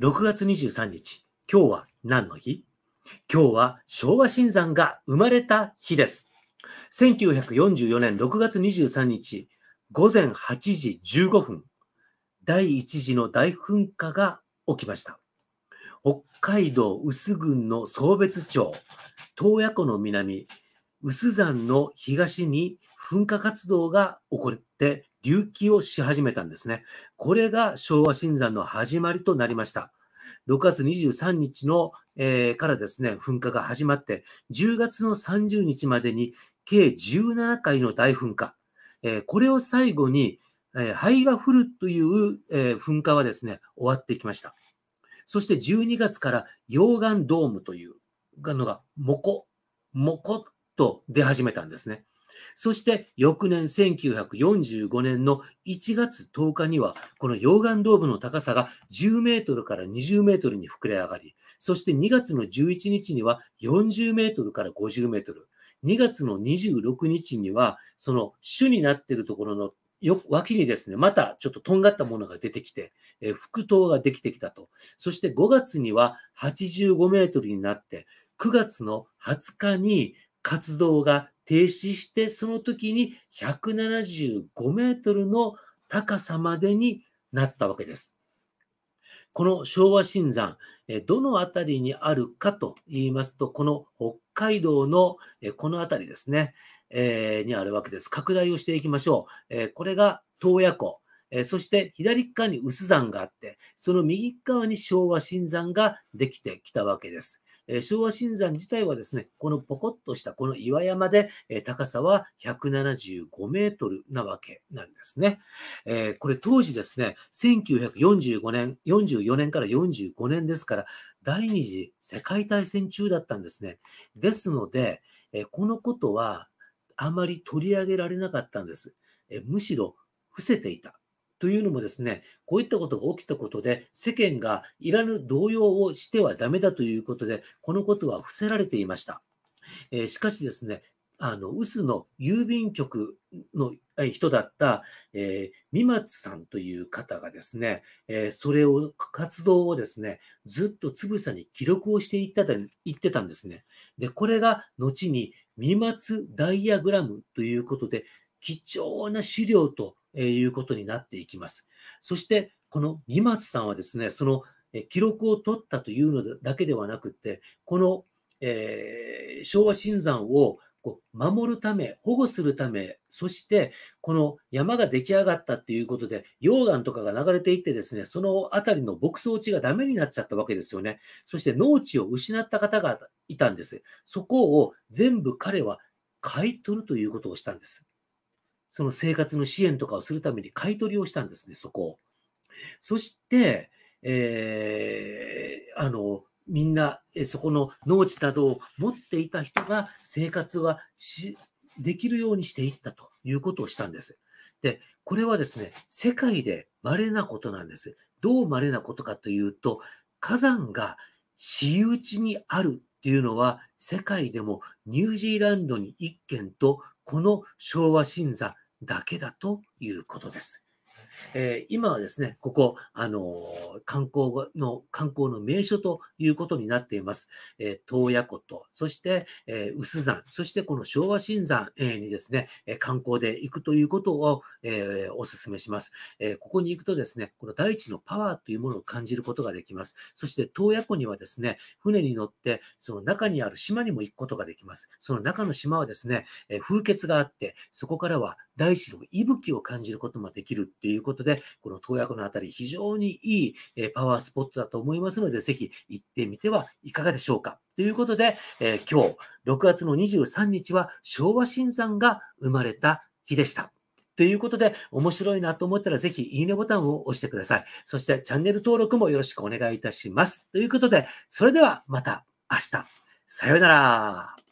6月23日、今日は何の日今日は昭和新山が生まれた日です。1944年6月23日、午前8時15分、第一次の大噴火が起きました。北海道臼郡の総別町、洞爺湖の南、臼山の東に噴火活動が起こって隆起をし始めたんですね。これが昭和新山の始まりとなりました。6月23日の、えー、からですね、噴火が始まって、10月の30日までに計17回の大噴火、えー、これを最後に、えー、灰が降るという、えー、噴火はですね、終わっていきました。そして12月から溶岩ドームというのが、モコ、モコと出始めたんですね。そして翌年1945年の1月10日には、この溶岩ドームの高さが10メートルから20メートルに膨れ上がり、そして2月の11日には40メートルから50メートル、2月の26日には、その主になっているところのよ脇にですね、またちょっととんがったものが出てきて、え副塔ができてきたと。そして5月には85メートルになって、9月の20日に活動が停止して、その時に175メートルの高さまでになったわけです。この昭和新山、どの辺りにあるかと言いますと、この北海道のこの辺りですね、えにあるわけです。拡大をしていきましょう。えこれが洞爺湖。えそして左側に薄山があって、その右側に昭和新山ができてきたわけです。え昭和新山自体はですね、このポコッとしたこの岩山で、え高さは175メートルなわけなんですね。えこれ当時ですね、1945年、44年から45年ですから、第二次世界大戦中だったんですね。ですので、えこのことはあまり取り上げられなかったんです。えむしろ伏せていた。というのもですね、こういったことが起きたことで、世間がいらぬ動揺をしてはダメだということで、このことは伏せられていました。えー、しかしですね、あの、臼の郵便局の人だった、えー、三松さんという方がですね、えー、それを、活動をですね、ずっとつぶさに記録をしていった言ってたんですね。で、これが後に三松ダイアグラムということで、貴重な資料とえいうことになっていきます。そして、この三松さんはですね、その記録を取ったというのだけではなくって、この、えー、昭和新山をこう守るため、保護するため、そしてこの山が出来上がったっていうことで、溶岩とかが流れていってですね、その辺りの牧草地がダメになっちゃったわけですよね。そして農地を失った方がいたんです。そこを全部彼は買い取るということをしたんです。その生活の支援とかをするために買い取りをしたんですね、そこを。そして、えー、あの、みんな、そこの農地などを持っていた人が生活はし、できるようにしていったということをしたんです。で、これはですね、世界で稀なことなんです。どう稀なことかというと、火山が私有地にあるっていうのは、世界でもニュージーランドに1件と、この昭和新座だけだということです。えー、今はですね、ここ、あのー、観光の、観光の名所ということになっています。えー、洞爺湖と、そして、えー、薄山、そしてこの昭和新山、えにですね、え観光で行くということを、えお勧めします、えここに行くとですね、この大地のパワーというものを感じることができます。そして洞爺湖にはですね、船に乗って、その中にある島にも行くことができます。その中の島はですね、え風穴があって、そこからは大地の息吹を感じることもできるっていういうことで、この東薬のあたり、非常にいい、えパワースポットだと思いますので、ぜひ行ってみてはいかがでしょうか。ということで、え今日6月の23日は昭和新山が生まれた日でした。ということで、面白いなと思ったらぜひいいねボタンを押してください。そしてチャンネル登録もよろしくお願いいたします。ということで、それではまた明日。さようなら。